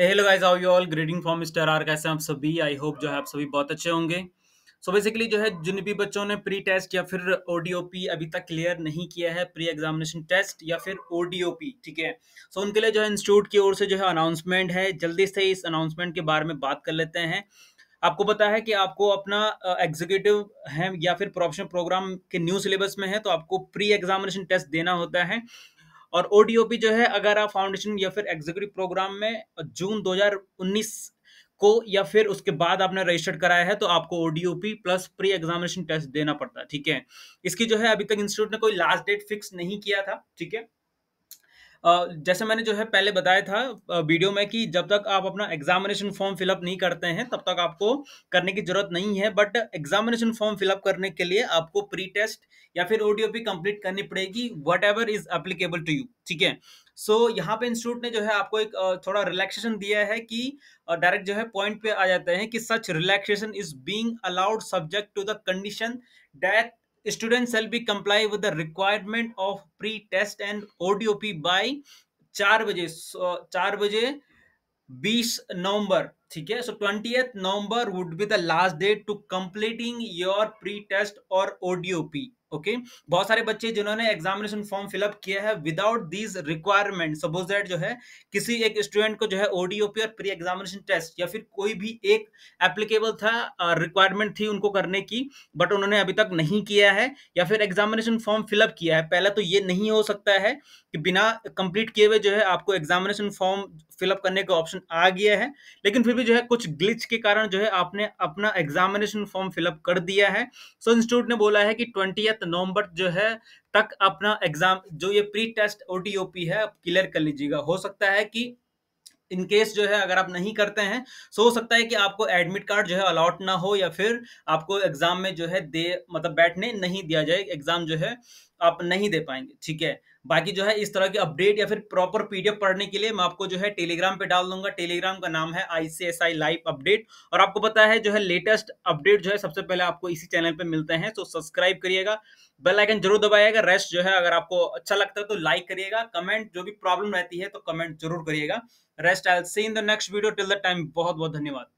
Hello guys how you all greeting from mister R कैसे आप सभी आई होप जो है आप सभी बहुत अच्छे होंगे सो बेसिकली जो है जिन भी बच्चों ने प्री टेस्ट या फिर ओडीओपी अभी तक क्लियर नहीं किया है प्री एग्जामिनेशन टेस्ट या फिर ओडीओपी ठीक है सो उनके लिए जो है इंस्टीट्यूट की ओर से जो है अनाउंसमेंट है जल्दी से इस अनाउंसमेंट के बारे में बात कर लेते हैं आपको पता है कि आपको अपना एग्जीक्यूटिव है या फिर प्रोफेशनल प्रोग्राम के न्यू सिलेबस में है तो आपको प्री एग्जामिनेशन टेस्ट देना होता है और ओडीओपी जो है अगर आप फाउंडेशन या फिर एग्जीक्यूटिव प्रोग्राम में जून 2019 को या फिर उसके बाद आपने रजिस्टर्ड कराया है तो आपको ODOP plus pre examination test देना पड़ता है ठीक है इसकी जो है अभी तक इंस्टीट्यूट ने कोई लास्ट डेट फिक्स नहीं किया था ठीक है जैसे मैंने जो है पहले बताया था वीडियो में कि जब तक आप अपना एग्जामिनेशन फॉर्म फिलअप नहीं करते हैं तब तक आपको करने की जरूरत नहीं है बट एग्जामिनेशन फॉर्म फिलअप करने के लिए आपको प्री टेस्ट या फिर ओडीओपी कंप्लीट करनी पड़ेगी whatever is applicable to you ठीक है सो so, यहाँ पे इंस्टीट्यूट ने जो है आपको एक थोड़ा रिलैक्सेशन दिया है कि डायरेक्ट जो है पॉइंट पे आ जाते हैं कि such relaxation is being allowed subject to the condition that student shall be comply with the requirement of pre test and ODOP by चार बजे चार बजे बीस नवंबर ठीक है so twenty November would be the last date to completing your pre test और ODOP okay okay? बहुत सारे बच्चे जिन्होंने एग्जामिनेशन फॉर्म फिलअप किया है without these requirement suppose that जो है किसी एक स्टूडेंट को जो है ओडीओपी और प्री एग्जामिनेशन टेस्ट या फिर कोई भी एक एप्लीकेबल था रिक्वायरमेंट थी उनको करने की बट उन्होंने अभी तक नहीं किया है या फिर एग्जामिनेशन फॉर्म फिलअप किया है पहले तो ये नहीं हो सकता है कि बिना कंप्लीट किए हुए जो है आपको एग्जामिनेशन फॉर्म फिलअप करने का ऑप्शन आ गया है लेकिन फिर भी जो है कुछ ग्लिच के कारण जो है आपने अपना एग्जामिनेशन फॉर्म फिलअप कर दिया है सो so, इंस्टीट्यूट ने बोला है कि ट्वेंटी नवंबर जो है तक अपना एग्जाम जो ये प्री टेस्ट ओटीओपी है क्लियर कर लीजिएगा हो सकता है कि इन केस जो है अगर आप नहीं करते हैं सो हो सकता है कि आपको एडमिट कार्ड जो है अलॉट ना हो या फिर आपको एग्जाम में जो है दे मतलब बैठने नहीं दिया जाए एग्जाम जो है आप नहीं दे पाएंगे ठीक है बाकी जो है इस तरह के अपडेट या फिर प्रॉपर पीडीएफ पढ़ने के लिए मैं आपको जो है टेलीग्राम पे डाल दूंगा टेलीग्राम का नाम है आईसीएसआई लाइव अपडेट और आपको पता है जो है लेटेस्ट अपडेट जो है सबसे पहले आपको इसी चैनल पे मिलते हैं तो सब्सक्राइब करिएगा बेल आइकन जरूर दबाइएगा रेस्ट जो है अगर आपको अच्छा लगता है तो लाइक करिएगा कमेंट जो भी प्रॉब्लम रहती है तो कमेंट जरूर करिएगा rest I see in the next video till the time बहुत बहुत धन्यवाद